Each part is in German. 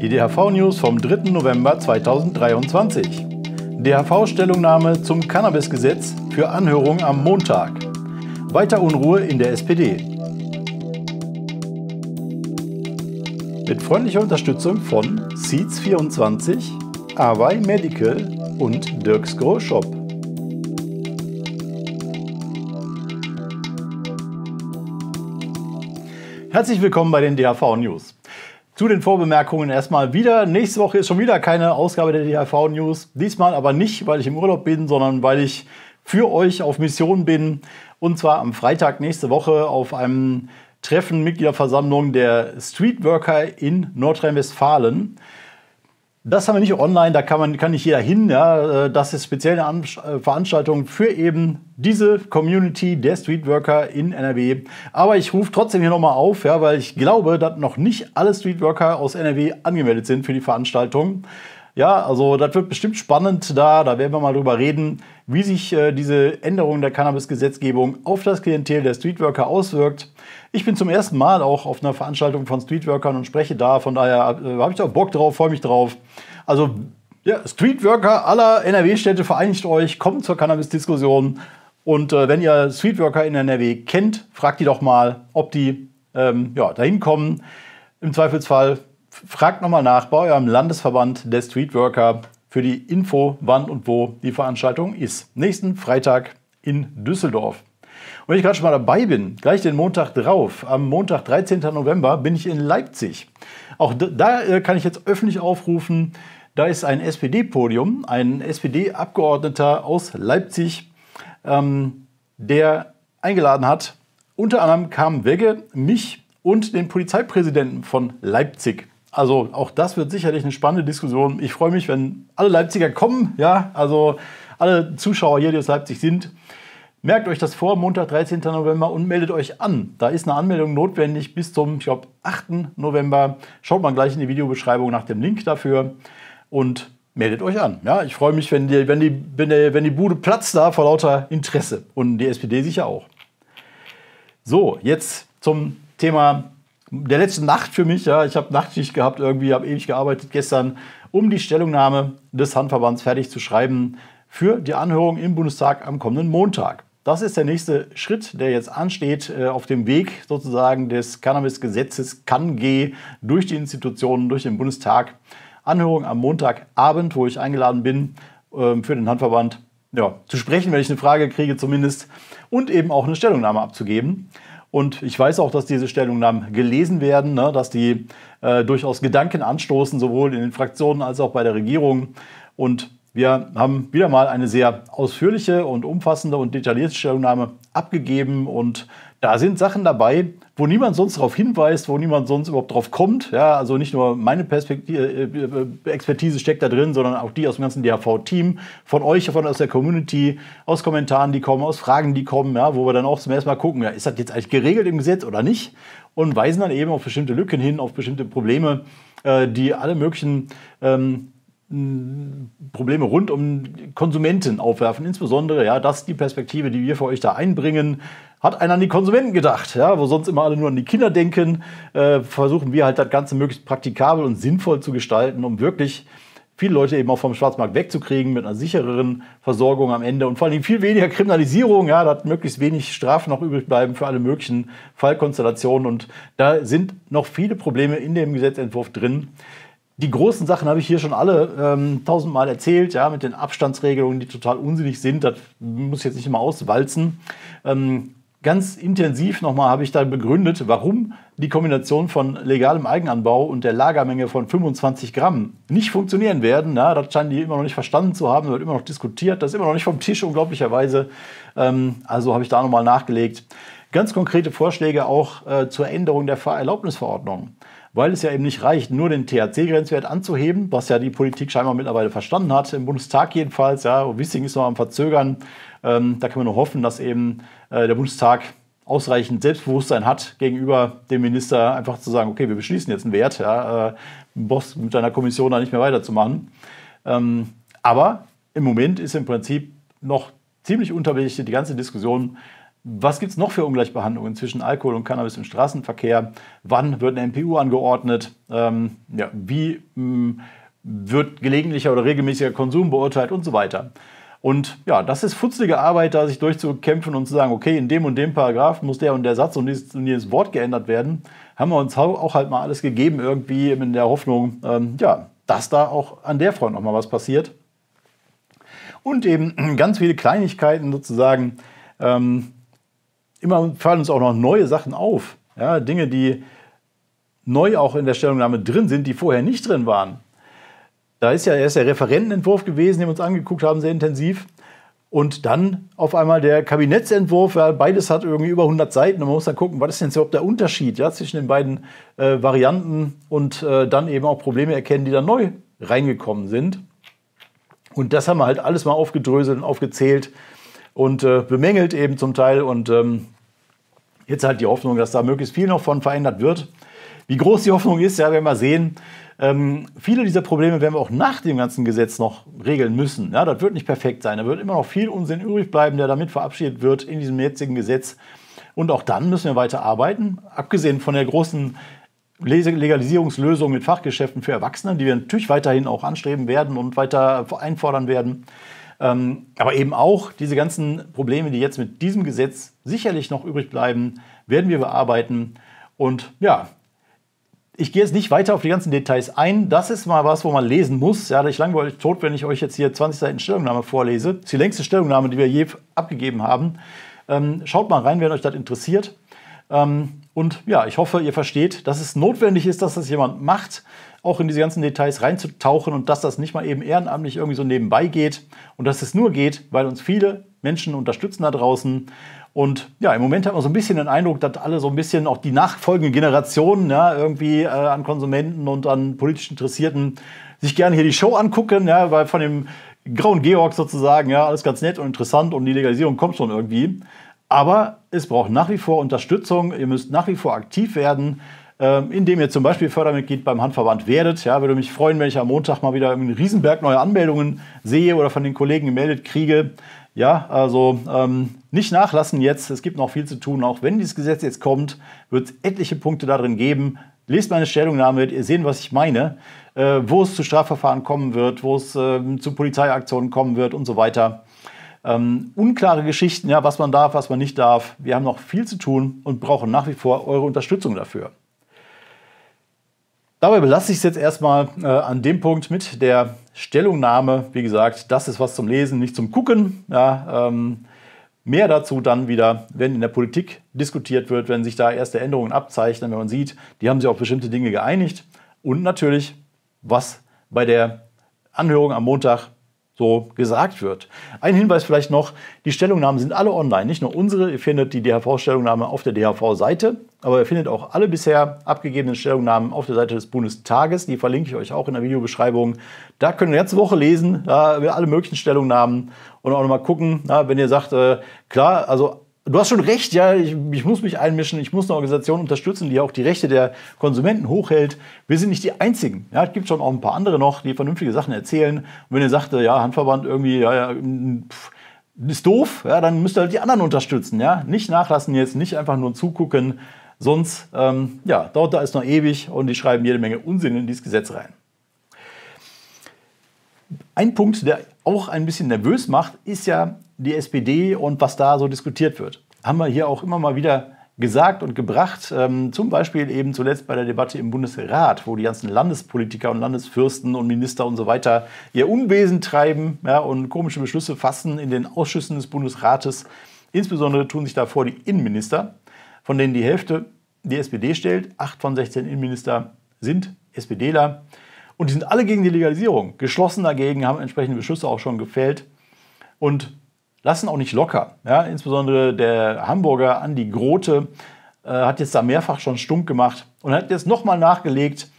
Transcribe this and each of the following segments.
Die DHV-News vom 3. November 2023. DHV-Stellungnahme zum Cannabis-Gesetz für Anhörung am Montag. Weiter Unruhe in der SPD. Mit freundlicher Unterstützung von Seeds24, Away Medical und Dirks Grow Shop. Herzlich willkommen bei den DHV News. Zu den Vorbemerkungen erstmal wieder. Nächste Woche ist schon wieder keine Ausgabe der DHV News. Diesmal aber nicht, weil ich im Urlaub bin, sondern weil ich für euch auf Mission bin. Und zwar am Freitag nächste Woche auf einem Treffen Mitgliederversammlung der Streetworker in Nordrhein-Westfalen. Das haben wir nicht online, da kann, man, kann nicht jeder hin. Ja. Äh, das ist speziell eine äh, Veranstaltung für eben diese Community der Streetworker in NRW. Aber ich rufe trotzdem hier nochmal auf, ja, weil ich glaube, dass noch nicht alle Streetworker aus NRW angemeldet sind für die Veranstaltung. Ja, also das wird bestimmt spannend da. Da werden wir mal drüber reden, wie sich äh, diese Änderung der Cannabis-Gesetzgebung auf das Klientel der Streetworker auswirkt. Ich bin zum ersten Mal auch auf einer Veranstaltung von Streetworkern und spreche da. Von daher äh, habe ich auch Bock drauf, freue mich drauf. Also ja, Streetworker aller NRW-Städte vereinigt euch, kommt zur Cannabis-Diskussion. Und äh, wenn ihr Streetworker in NRW kennt, fragt die doch mal, ob die ähm, ja, dahin kommen. Im Zweifelsfall Fragt nochmal nach bei eurem Landesverband der Streetworker für die Info, wann und wo die Veranstaltung ist. Nächsten Freitag in Düsseldorf. Und wenn ich gerade schon mal dabei bin, gleich den Montag drauf, am Montag, 13. November, bin ich in Leipzig. Auch da äh, kann ich jetzt öffentlich aufrufen, da ist ein SPD-Podium, ein SPD-Abgeordneter aus Leipzig, ähm, der eingeladen hat. Unter anderem Kam Wegge, mich und den Polizeipräsidenten von Leipzig. Also auch das wird sicherlich eine spannende Diskussion. Ich freue mich, wenn alle Leipziger kommen, ja, also alle Zuschauer hier, die aus Leipzig sind. Merkt euch das vor, Montag, 13. November und meldet euch an. Da ist eine Anmeldung notwendig bis zum, ich glaube, 8. November. Schaut mal gleich in die Videobeschreibung nach dem Link dafür und meldet euch an. Ja, ich freue mich, wenn die, wenn, die, wenn, die, wenn die Bude platzt da vor lauter Interesse und die SPD sicher auch. So, jetzt zum Thema der letzten Nacht für mich. Ja, ich habe Nachtschicht gehabt, irgendwie habe ewig gearbeitet gestern, um die Stellungnahme des Handverbands fertig zu schreiben für die Anhörung im Bundestag am kommenden Montag. Das ist der nächste Schritt, der jetzt ansteht äh, auf dem Weg sozusagen des Cannabis-Gesetzes kann CanG durch die Institutionen, durch den Bundestag. Anhörung am Montagabend, wo ich eingeladen bin ähm, für den Handverband ja, zu sprechen, wenn ich eine Frage kriege zumindest und eben auch eine Stellungnahme abzugeben. Und ich weiß auch, dass diese Stellungnahmen gelesen werden, ne, dass die äh, durchaus Gedanken anstoßen, sowohl in den Fraktionen als auch bei der Regierung. Und wir haben wieder mal eine sehr ausführliche und umfassende und detaillierte Stellungnahme abgegeben und da sind Sachen dabei, wo niemand sonst darauf hinweist, wo niemand sonst überhaupt drauf kommt. Ja, also nicht nur meine Perspektive, äh, äh, Expertise steckt da drin, sondern auch die aus dem ganzen DHV-Team, von euch, von aus der Community, aus Kommentaren, die kommen, aus Fragen, die kommen, ja, wo wir dann auch zum ersten Mal gucken, ja, ist das jetzt eigentlich geregelt im Gesetz oder nicht? Und weisen dann eben auf bestimmte Lücken hin, auf bestimmte Probleme, äh, die alle möglichen ähm, äh, Probleme rund um Konsumenten aufwerfen. Insbesondere, ja, das ist die Perspektive, die wir für euch da einbringen. Hat einer an die Konsumenten gedacht, ja, wo sonst immer alle nur an die Kinder denken, äh, versuchen wir halt das Ganze möglichst praktikabel und sinnvoll zu gestalten, um wirklich viele Leute eben auch vom Schwarzmarkt wegzukriegen mit einer sichereren Versorgung am Ende und vor allem viel weniger Kriminalisierung, ja, dass möglichst wenig Strafen noch übrig bleiben für alle möglichen Fallkonstellationen. Und da sind noch viele Probleme in dem Gesetzentwurf drin die großen Sachen habe ich hier schon alle ähm, tausendmal erzählt, ja, mit den Abstandsregelungen, die total unsinnig sind. Das muss ich jetzt nicht immer auswalzen. Ähm, ganz intensiv nochmal habe ich dann begründet, warum die Kombination von legalem Eigenanbau und der Lagermenge von 25 Gramm nicht funktionieren werden. Na, das scheinen die immer noch nicht verstanden zu haben, wird immer noch diskutiert, das ist immer noch nicht vom Tisch, unglaublicherweise. Ähm, also habe ich da nochmal nachgelegt. Ganz konkrete Vorschläge auch äh, zur Änderung der Fahrerlaubnisverordnung weil es ja eben nicht reicht, nur den THC-Grenzwert anzuheben, was ja die Politik scheinbar mittlerweile verstanden hat, im Bundestag jedenfalls. Ja, Wissing ist noch am Verzögern. Ähm, da kann man nur hoffen, dass eben äh, der Bundestag ausreichend Selbstbewusstsein hat gegenüber dem Minister, einfach zu sagen, okay, wir beschließen jetzt einen Wert, ja, äh, Boss mit deiner Kommission da nicht mehr weiterzumachen. Ähm, aber im Moment ist im Prinzip noch ziemlich unterbelichtet die ganze Diskussion was gibt es noch für Ungleichbehandlungen zwischen Alkohol und Cannabis im Straßenverkehr? Wann wird eine MPU angeordnet? Ähm, ja, wie mh, mm, wird gelegentlicher oder regelmäßiger Konsum beurteilt und so weiter? Und ja, das ist futzige Arbeit, da sich durchzukämpfen und zu sagen, okay, in dem und dem Paragraph muss der und der Satz und dieses, und dieses Wort geändert werden. Haben wir uns auch halt mal alles gegeben, irgendwie in der Hoffnung, ähm, ja, dass da auch an der Front nochmal was passiert. Und eben ganz viele Kleinigkeiten sozusagen, ähm, immer fallen uns auch noch neue Sachen auf. Ja, Dinge, die neu auch in der Stellungnahme drin sind, die vorher nicht drin waren. Da ist ja erst der Referentenentwurf gewesen, den wir uns angeguckt haben, sehr intensiv. Und dann auf einmal der Kabinettsentwurf, ja, beides hat irgendwie über 100 Seiten und man muss dann gucken, was ist denn überhaupt der Unterschied ja, zwischen den beiden äh, Varianten und äh, dann eben auch Probleme erkennen, die da neu reingekommen sind. Und das haben wir halt alles mal aufgedröselt und aufgezählt und äh, bemängelt eben zum Teil. Und ähm, jetzt halt die Hoffnung, dass da möglichst viel noch von verändert wird. Wie groß die Hoffnung ist, ja, werden wir sehen. Ähm, viele dieser Probleme werden wir auch nach dem ganzen Gesetz noch regeln müssen. Ja, das wird nicht perfekt sein. Da wird immer noch viel Unsinn übrig bleiben, der damit verabschiedet wird in diesem jetzigen Gesetz. Und auch dann müssen wir weiter arbeiten. Abgesehen von der großen Legalisierungslösung mit Fachgeschäften für Erwachsene, die wir natürlich weiterhin auch anstreben werden und weiter einfordern werden, ähm, aber eben auch diese ganzen Probleme, die jetzt mit diesem Gesetz sicherlich noch übrig bleiben, werden wir bearbeiten. Und ja, ich gehe jetzt nicht weiter auf die ganzen Details ein. Das ist mal was, wo man lesen muss. Ja, ich langweile euch tot, wenn ich euch jetzt hier 20 Seiten Stellungnahme vorlese. Das ist die längste Stellungnahme, die wir je abgegeben haben. Ähm, schaut mal rein, wenn euch das interessiert. Ähm, und ja, ich hoffe, ihr versteht, dass es notwendig ist, dass das jemand macht auch in diese ganzen Details reinzutauchen und dass das nicht mal eben ehrenamtlich irgendwie so nebenbei geht und dass es nur geht, weil uns viele Menschen unterstützen da draußen. Und ja, im Moment hat man so ein bisschen den Eindruck, dass alle so ein bisschen auch die nachfolgenden Generationen ja, irgendwie äh, an Konsumenten und an politisch Interessierten sich gerne hier die Show angucken, ja, weil von dem grauen Georg sozusagen, ja, alles ganz nett und interessant und die Legalisierung kommt schon irgendwie. Aber es braucht nach wie vor Unterstützung, ihr müsst nach wie vor aktiv werden ähm, indem ihr zum Beispiel Fördermitglied beim Handverband werdet. Ja, würde mich freuen, wenn ich am Montag mal wieder einen Riesenberg neue Anmeldungen sehe oder von den Kollegen gemeldet kriege. Ja, also ähm, nicht nachlassen jetzt. Es gibt noch viel zu tun. Auch wenn dieses Gesetz jetzt kommt, wird es etliche Punkte darin geben. Lest meine Stellungnahme, ihr seht, was ich meine, äh, wo es zu Strafverfahren kommen wird, wo es äh, zu Polizeiaktionen kommen wird und so weiter. Ähm, unklare Geschichten, ja, was man darf, was man nicht darf. Wir haben noch viel zu tun und brauchen nach wie vor eure Unterstützung dafür. Dabei belasse ich es jetzt erstmal äh, an dem Punkt mit der Stellungnahme. Wie gesagt, das ist was zum Lesen, nicht zum Gucken. Ja, ähm, mehr dazu dann wieder, wenn in der Politik diskutiert wird, wenn sich da erste Änderungen abzeichnen, wenn man sieht, die haben sich auf bestimmte Dinge geeinigt. Und natürlich, was bei der Anhörung am Montag so gesagt wird. Ein Hinweis vielleicht noch, die Stellungnahmen sind alle online, nicht nur unsere. Ihr findet die DHV-Stellungnahme auf der DHV-Seite aber ihr findet auch alle bisher abgegebenen Stellungnahmen auf der Seite des Bundestages. Die verlinke ich euch auch in der Videobeschreibung. Da könnt ihr die ganze Woche lesen, da alle möglichen Stellungnahmen und auch nochmal gucken, na, wenn ihr sagt, äh, klar, also du hast schon recht, ja, ich, ich, muss mich einmischen, ich muss eine Organisation unterstützen, die auch die Rechte der Konsumenten hochhält. Wir sind nicht die Einzigen. Ja, es gibt schon auch ein paar andere noch, die vernünftige Sachen erzählen. Und wenn ihr sagt, äh, ja, Handverband irgendwie, ja, ja, mm, pff, ist doof, ja, dann müsst ihr halt die anderen unterstützen, ja. Nicht nachlassen jetzt, nicht einfach nur zugucken. Sonst ähm, ja, dauert da es noch ewig und die schreiben jede Menge Unsinn in dieses Gesetz rein. Ein Punkt, der auch ein bisschen nervös macht, ist ja die SPD und was da so diskutiert wird. Haben wir hier auch immer mal wieder gesagt und gebracht, ähm, zum Beispiel eben zuletzt bei der Debatte im Bundesrat, wo die ganzen Landespolitiker und Landesfürsten und Minister und so weiter ihr Unwesen treiben ja, und komische Beschlüsse fassen in den Ausschüssen des Bundesrates. Insbesondere tun sich davor die Innenminister von denen die Hälfte die SPD stellt. Acht von 16 Innenminister sind SPDler. Und die sind alle gegen die Legalisierung, geschlossen dagegen, haben entsprechende Beschlüsse auch schon gefällt und lassen auch nicht locker. Ja, insbesondere der Hamburger Andi Grote äh, hat jetzt da mehrfach schon stunk gemacht und hat jetzt nochmal nachgelegt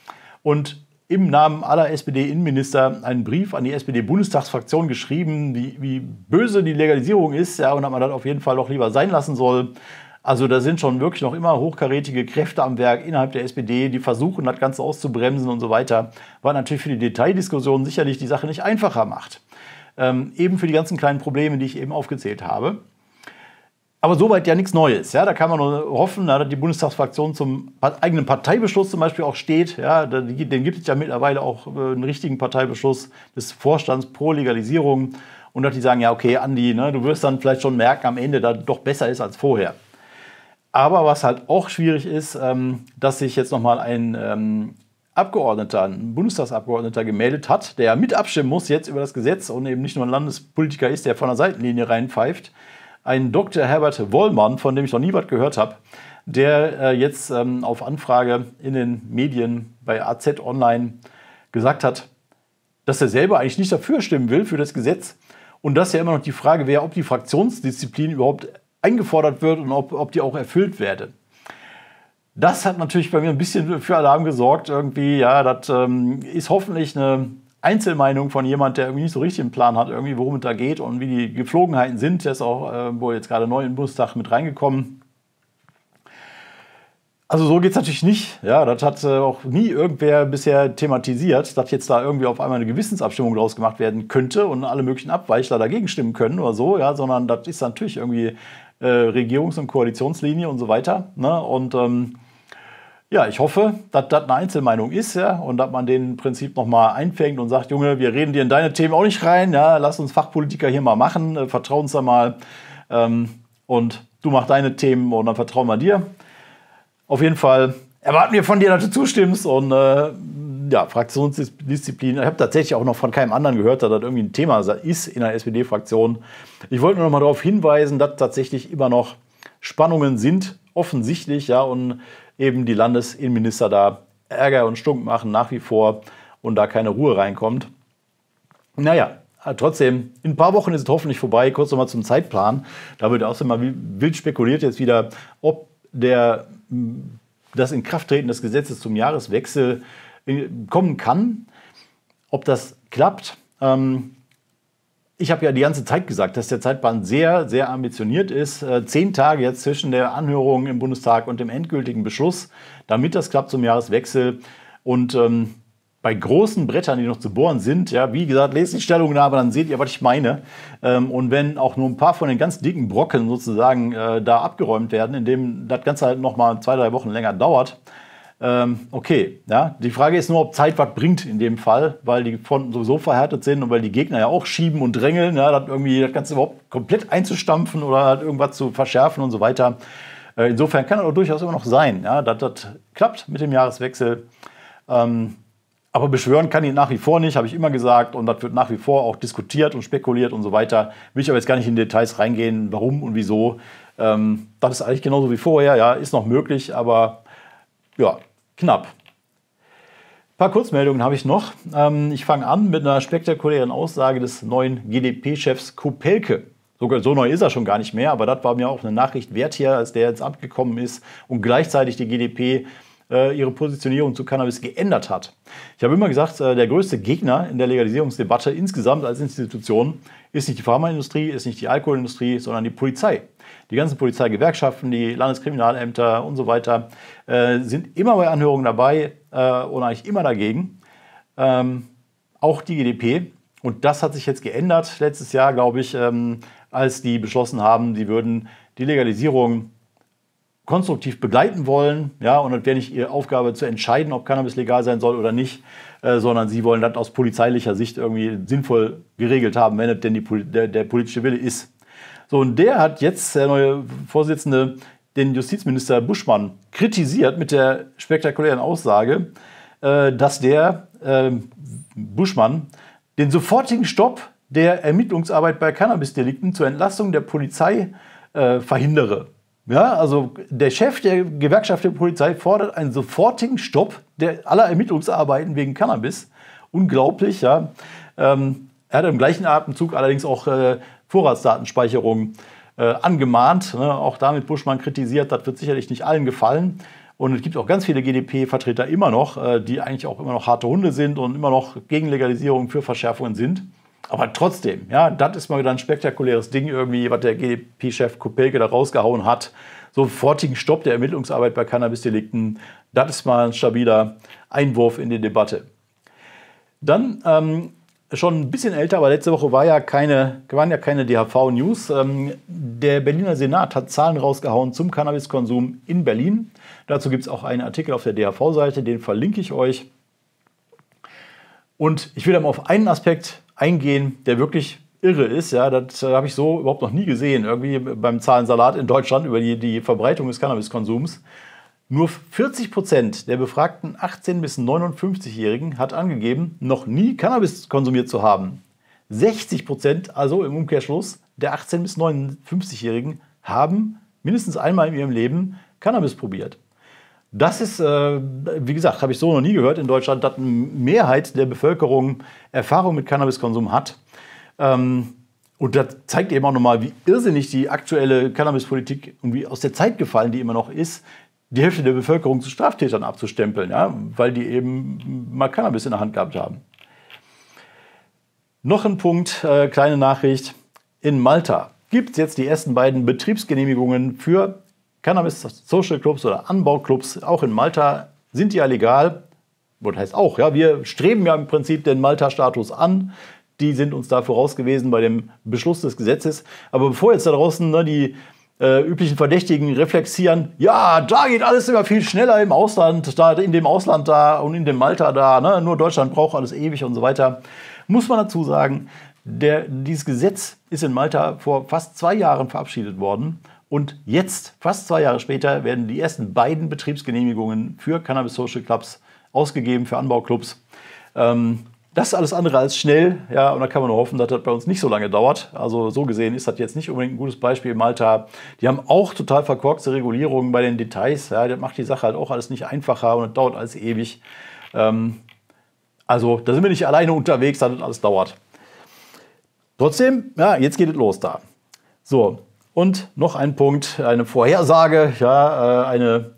und im Namen aller SPD-Innenminister einen Brief an die SPD-Bundestagsfraktion geschrieben, die, wie böse die Legalisierung ist ja, und hat man das auf jeden Fall doch lieber sein lassen soll. Also da sind schon wirklich noch immer hochkarätige Kräfte am Werk innerhalb der SPD, die versuchen, das Ganze auszubremsen und so weiter. War natürlich für die Detaildiskussion sicherlich die Sache nicht einfacher macht. Ähm, eben für die ganzen kleinen Probleme, die ich eben aufgezählt habe. Aber soweit ja nichts Neues. Ja? Da kann man nur hoffen, na, dass die Bundestagsfraktion zum eigenen Parteibeschluss zum Beispiel auch steht. Ja? Den gibt es ja mittlerweile auch äh, einen richtigen Parteibeschluss des Vorstands pro Legalisierung. Und dass die sagen, ja, okay, Andi, ne, du wirst dann vielleicht schon merken am Ende, dass doch besser ist als vorher. Aber was halt auch schwierig ist, ähm, dass sich jetzt nochmal ein ähm, Abgeordneter, ein Bundestagsabgeordneter gemeldet hat, der mit abstimmen muss jetzt über das Gesetz und eben nicht nur ein Landespolitiker ist, der von der Seitenlinie reinpfeift. Ein Dr. Herbert Wollmann, von dem ich noch nie was gehört habe, der äh, jetzt ähm, auf Anfrage in den Medien bei AZ Online gesagt hat, dass er selber eigentlich nicht dafür stimmen will für das Gesetz. Und dass ja immer noch die Frage wäre, ob die Fraktionsdisziplin überhaupt eingefordert wird und ob, ob die auch erfüllt werden. Das hat natürlich bei mir ein bisschen für Alarm gesorgt. Irgendwie, ja, das ähm, ist hoffentlich eine Einzelmeinung von jemand, der irgendwie nicht so richtig einen Plan hat, irgendwie, worum es da geht und wie die Gepflogenheiten sind. Der ist auch äh, wohl jetzt gerade neu in den Bundestag mit reingekommen. Also so geht es natürlich nicht. Ja, das hat äh, auch nie irgendwer bisher thematisiert, dass jetzt da irgendwie auf einmal eine Gewissensabstimmung draus gemacht werden könnte und alle möglichen Abweichler dagegen stimmen können oder so, ja, sondern das ist natürlich irgendwie äh, Regierungs- und Koalitionslinie und so weiter. Ne? Und ähm, ja, ich hoffe, dass das eine Einzelmeinung ist ja, und dass man den Prinzip nochmal einfängt und sagt, Junge, wir reden dir in deine Themen auch nicht rein, ja, lass uns Fachpolitiker hier mal machen, äh, vertrau uns da mal ähm, und du mach deine Themen und dann vertrauen wir dir. Auf jeden Fall erwarten wir von dir, dass du zustimmst und äh, ja, Fraktionsdisziplin. Ich habe tatsächlich auch noch von keinem anderen gehört, dass das irgendwie ein Thema ist in der SPD-Fraktion. Ich wollte nur noch mal darauf hinweisen, dass tatsächlich immer noch Spannungen sind, offensichtlich, ja, und eben die Landesinnenminister da Ärger und Stunk machen nach wie vor und da keine Ruhe reinkommt. Naja, äh, trotzdem, in ein paar Wochen ist es hoffentlich vorbei. Kurz noch mal zum Zeitplan. Da wird außerdem mal wild spekuliert jetzt wieder, ob der, das Inkrafttreten des Gesetzes zum Jahreswechsel kommen kann. Ob das klappt, ähm, ich habe ja die ganze Zeit gesagt, dass der Zeitplan sehr, sehr ambitioniert ist. Äh, zehn Tage jetzt zwischen der Anhörung im Bundestag und dem endgültigen Beschluss, damit das klappt zum Jahreswechsel. Und ähm, bei großen Brettern, die noch zu bohren sind, ja, wie gesagt, lest die Stellungnahme, dann seht ihr, was ich meine. Ähm, und wenn auch nur ein paar von den ganz dicken Brocken sozusagen äh, da abgeräumt werden, indem das Ganze halt nochmal zwei, drei Wochen länger dauert, ähm, okay, ja, die Frage ist nur, ob Zeit was bringt in dem Fall, weil die Fronten sowieso verhärtet sind und weil die Gegner ja auch schieben und drängeln, ja, das irgendwie das Ganze überhaupt komplett einzustampfen oder halt irgendwas zu verschärfen und so weiter. Äh, insofern kann das auch durchaus immer noch sein, ja, dass das klappt mit dem Jahreswechsel. Ähm, aber beschwören kann ich nach wie vor nicht, habe ich immer gesagt. Und das wird nach wie vor auch diskutiert und spekuliert und so weiter. Will ich aber jetzt gar nicht in Details reingehen, warum und wieso. Ähm, das ist eigentlich genauso wie vorher, ja, ist noch möglich, aber ja, knapp. Ein paar Kurzmeldungen habe ich noch. Ähm, ich fange an mit einer spektakulären Aussage des neuen GdP-Chefs Kopelke. So, so neu ist er schon gar nicht mehr, aber das war mir auch eine Nachricht wert hier, als der ins Amt gekommen ist und gleichzeitig die GdP äh, ihre Positionierung zu Cannabis geändert hat. Ich habe immer gesagt, äh, der größte Gegner in der Legalisierungsdebatte insgesamt als Institution ist nicht die Pharmaindustrie, ist nicht die Alkoholindustrie, sondern die Polizei. Die ganzen Polizeigewerkschaften, die Landeskriminalämter und so weiter äh, sind immer bei Anhörungen dabei äh, und eigentlich immer dagegen. Ähm, auch die GDP. Und das hat sich jetzt geändert letztes Jahr, glaube ich, ähm, als die beschlossen haben, sie würden die Legalisierung konstruktiv begleiten wollen. Ja, und das wäre nicht ihre Aufgabe zu entscheiden, ob Cannabis legal sein soll oder nicht, äh, sondern sie wollen das aus polizeilicher Sicht irgendwie sinnvoll geregelt haben, wenn es denn die, der, der politische Wille ist. So, und der hat jetzt, der neue Vorsitzende, den Justizminister Buschmann kritisiert mit der spektakulären Aussage, äh, dass der äh, Buschmann den sofortigen Stopp der Ermittlungsarbeit bei Cannabis-Delikten zur Entlastung der Polizei äh, verhindere. Ja, also der Chef der Gewerkschaft der Polizei fordert einen sofortigen Stopp der aller Ermittlungsarbeiten wegen Cannabis. Unglaublich, ja. Ähm, er hat im gleichen Atemzug allerdings auch äh, Vorratsdatenspeicherung äh, angemahnt. Ne? Auch damit Buschmann kritisiert, das wird sicherlich nicht allen gefallen. Und es gibt auch ganz viele GDP-Vertreter immer noch, äh, die eigentlich auch immer noch harte Hunde sind und immer noch gegen Legalisierung für Verschärfungen sind. Aber trotzdem, ja, das ist mal wieder ein spektakuläres Ding irgendwie, was der GDP-Chef Kopelke da rausgehauen hat. Sofortigen Stopp der Ermittlungsarbeit bei Cannabis-Delikten. Das ist mal ein stabiler Einwurf in die Debatte. Dann ähm, schon ein bisschen älter, aber letzte Woche war ja keine, waren ja keine DHV-News. Ähm, der Berliner Senat hat Zahlen rausgehauen zum Cannabiskonsum in Berlin. Dazu gibt es auch einen Artikel auf der DHV-Seite, den verlinke ich euch. Und ich will da mal auf einen Aspekt eingehen, der wirklich irre ist. Ja, das habe ich so überhaupt noch nie gesehen. Irgendwie beim Zahlensalat in Deutschland über die, die Verbreitung des Cannabiskonsums. Nur 40 Prozent der befragten 18- bis 59-Jährigen hat angegeben, noch nie Cannabis konsumiert zu haben. 60 Prozent, also im Umkehrschluss, der 18- bis 59-Jährigen haben mindestens einmal in ihrem Leben Cannabis probiert. Das ist, äh, wie gesagt, habe ich so noch nie gehört in Deutschland, dass eine Mehrheit der Bevölkerung Erfahrung mit Cannabiskonsum hat. Ähm, und das zeigt eben auch nochmal, wie irrsinnig die aktuelle Cannabispolitik wie aus der Zeit gefallen, die immer noch ist, die Hälfte der Bevölkerung zu Straftätern abzustempeln, ja, weil die eben mal Cannabis in der Hand gehabt haben. Noch ein Punkt, äh, kleine Nachricht. In Malta gibt es jetzt die ersten beiden Betriebsgenehmigungen für Cannabis Social Clubs oder Anbauclubs, auch in Malta, sind ja legal. Und heißt auch, ja, wir streben ja im Prinzip den Malta-Status an. Die sind uns da voraus gewesen bei dem Beschluss des Gesetzes. Aber bevor jetzt da draußen ne, die äh, üblichen Verdächtigen reflexieren, ja, da geht alles immer viel schneller im Ausland, da in dem Ausland da und in dem Malta da, ne? nur Deutschland braucht alles ewig und so weiter, muss man dazu sagen, der, dieses Gesetz ist in Malta vor fast zwei Jahren verabschiedet worden und jetzt, fast zwei Jahre später, werden die ersten beiden Betriebsgenehmigungen für Cannabis Social Clubs ausgegeben, für Anbauclubs. Ähm, das ist alles andere als schnell, ja, und da kann man nur hoffen, dass das bei uns nicht so lange dauert. Also so gesehen ist das jetzt nicht unbedingt ein gutes Beispiel. Malta, die haben auch total verkorkste Regulierungen bei den Details. Ja, das macht die Sache halt auch alles nicht einfacher und das dauert alles ewig. Ähm, also da sind wir nicht alleine unterwegs, dass das alles dauert. Trotzdem, ja, jetzt geht es los da. So, und noch ein Punkt, eine Vorhersage, ja, äh, eine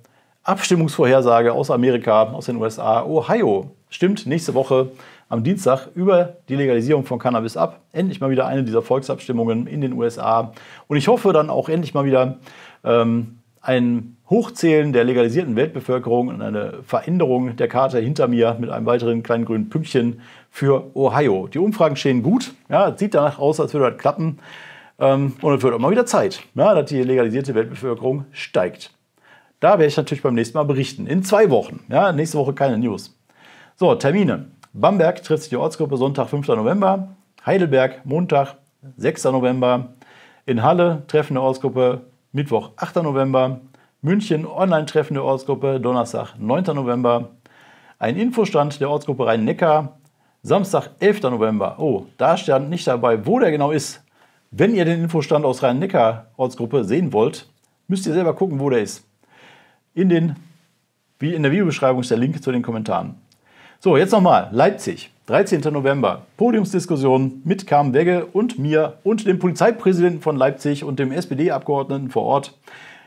Abstimmungsvorhersage aus Amerika, aus den USA. Ohio stimmt nächste Woche am Dienstag über die Legalisierung von Cannabis ab. Endlich mal wieder eine dieser Volksabstimmungen in den USA. Und ich hoffe dann auch endlich mal wieder ähm, ein Hochzählen der legalisierten Weltbevölkerung und eine Veränderung der Karte hinter mir mit einem weiteren kleinen grünen Pünktchen für Ohio. Die Umfragen stehen gut. Ja, sieht danach aus, als würde das klappen. Ähm, und es wird auch mal wieder Zeit, dass die legalisierte Weltbevölkerung steigt. Da werde ich natürlich beim nächsten Mal berichten. In zwei Wochen. Ja, nächste Woche keine News. So, Termine. Bamberg trifft sich die Ortsgruppe Sonntag, 5. November. Heidelberg, Montag, 6. November. In Halle treffen der Ortsgruppe Mittwoch, 8. November. München Online-Treffen der Ortsgruppe Donnerstag, 9. November. Ein Infostand der Ortsgruppe Rhein-Neckar, Samstag, 11. November. Oh, da stand nicht dabei, wo der genau ist. Wenn ihr den Infostand aus Rhein-Neckar-Ortsgruppe sehen wollt, müsst ihr selber gucken, wo der ist. In, den, wie in der Videobeschreibung ist der Link zu den Kommentaren. So, jetzt nochmal. Leipzig, 13. November. Podiumsdiskussion mit Carmen Wegge und mir und dem Polizeipräsidenten von Leipzig und dem SPD-Abgeordneten vor Ort.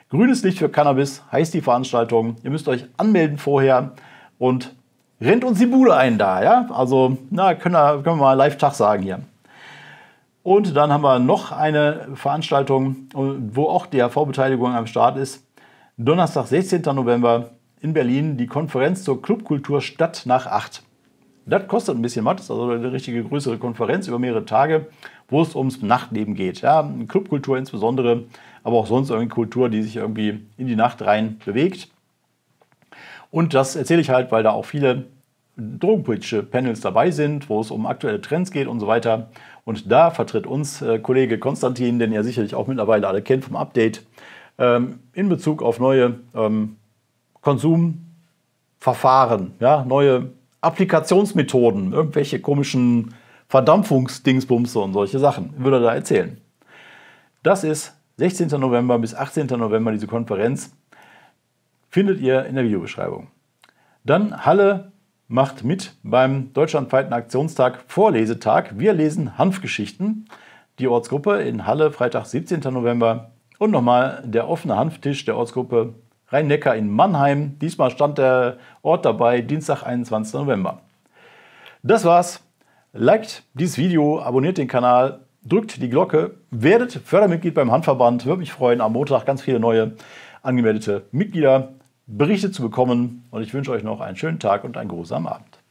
Grünes Licht für Cannabis heißt die Veranstaltung. Ihr müsst euch anmelden vorher und rennt uns die Bude ein da. Ja? Also, na, können, können wir mal Live-Tag sagen hier. Und dann haben wir noch eine Veranstaltung, wo auch DAV-Beteiligung am Start ist. Donnerstag, 16. November in Berlin, die Konferenz zur Clubkultur Stadt nach 8. Das kostet ein bisschen was, also eine richtige größere Konferenz über mehrere Tage, wo es ums Nachtleben geht. Ja, Clubkultur insbesondere, aber auch sonst irgendeine Kultur, die sich irgendwie in die Nacht rein bewegt. Und das erzähle ich halt, weil da auch viele drogenpolitische Panels dabei sind, wo es um aktuelle Trends geht und so weiter. Und da vertritt uns äh, Kollege Konstantin, den ihr sicherlich auch mittlerweile alle kennt vom Update, ähm, in Bezug auf neue ähm, Konsumverfahren, ja, neue Applikationsmethoden, irgendwelche komischen Verdampfungsdingsbumse und solche Sachen, würde er da erzählen. Das ist 16. November bis 18. November diese Konferenz. Findet ihr in der Videobeschreibung. Dann Halle macht mit beim deutschlandweiten Aktionstag Vorlesetag. Wir lesen Hanfgeschichten. Die Ortsgruppe in Halle, Freitag, 17. November. Und nochmal der offene Hanftisch der Ortsgruppe Rhein-Neckar in Mannheim. Diesmal stand der Ort dabei, Dienstag, 21. November. Das war's. Liked dieses Video, abonniert den Kanal, drückt die Glocke, werdet Fördermitglied beim Handverband. Würde mich freuen. Am Montag ganz viele neue angemeldete Mitglieder. Berichte zu bekommen. Und ich wünsche euch noch einen schönen Tag und einen geruhsamen Abend.